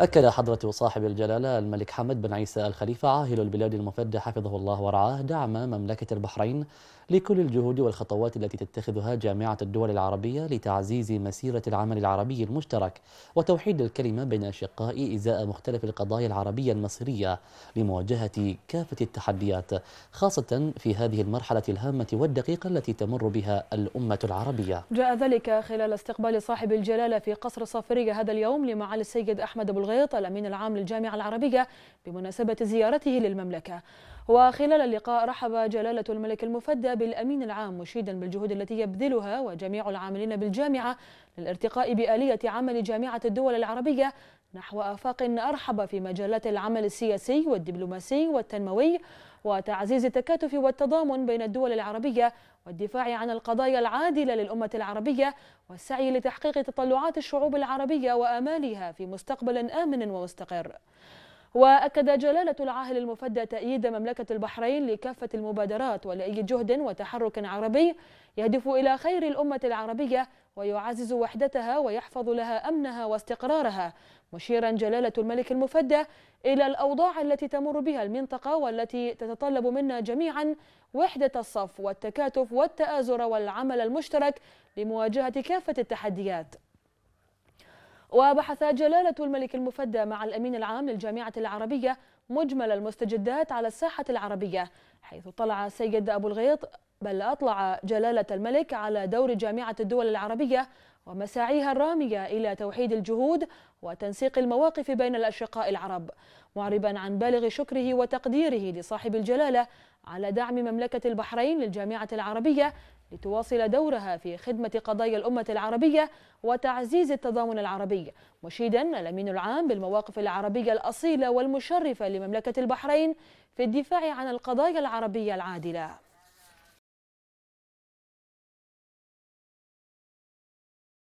أكد حضرة صاحب الجلالة الملك حمد بن عيسى الخليفة عاهل البلاد المفدى حفظه الله ورعاه دعم مملكة البحرين لكل الجهود والخطوات التي تتخذها جامعة الدول العربية لتعزيز مسيرة العمل العربي المشترك وتوحيد الكلمة بين أشقاء إزاء مختلف القضايا العربية المصرية لمواجهة كافة التحديات خاصة في هذه المرحلة الهامة والدقيقة التي تمر بها الأمة العربية جاء ذلك خلال استقبال صاحب الجلالة في قصر صافرية هذا اليوم لمعالي السيد أحمد أبو الغيط الأمين العام للجامعة العربية بمناسبة زيارته للمملكة وخلال اللقاء رحب جلالة الملك المفدى بالأمين العام مشيدا بالجهود التي يبذلها وجميع العاملين بالجامعة للارتقاء بآلية عمل جامعة الدول العربية نحو آفاق أرحب في مجالات العمل السياسي والدبلوماسي والتنموي وتعزيز التكاتف والتضامن بين الدول العربية والدفاع عن القضايا العادلة للأمة العربية والسعي لتحقيق تطلعات الشعوب العربية وآمالها في مستقبل آمن ومستقر وأكد جلالة العاهل المفدى تأييد مملكة البحرين لكافة المبادرات ولأي جهد وتحرك عربي يهدف إلى خير الأمة العربية ويعزز وحدتها ويحفظ لها أمنها واستقرارها مشيرا جلالة الملك المفدى إلى الأوضاع التي تمر بها المنطقة والتي تتطلب منا جميعا وحدة الصف والتكاتف والتآزر والعمل المشترك لمواجهة كافة التحديات وبحث جلالة الملك المفدى مع الأمين العام للجامعة العربية مجمل المستجدات على الساحة العربية حيث طلع سيد أبو الغيط بل أطلع جلالة الملك على دور جامعة الدول العربية ومساعيها الرامية إلى توحيد الجهود وتنسيق المواقف بين الأشقاء العرب معربا عن بالغ شكره وتقديره لصاحب الجلالة على دعم مملكة البحرين للجامعة العربية لتواصل دورها في خدمة قضايا الأمة العربية وتعزيز التضامن العربي مشيدا الأمين العام بالمواقف العربية الأصيلة والمشرفة لمملكة البحرين في الدفاع عن القضايا العربية العادلة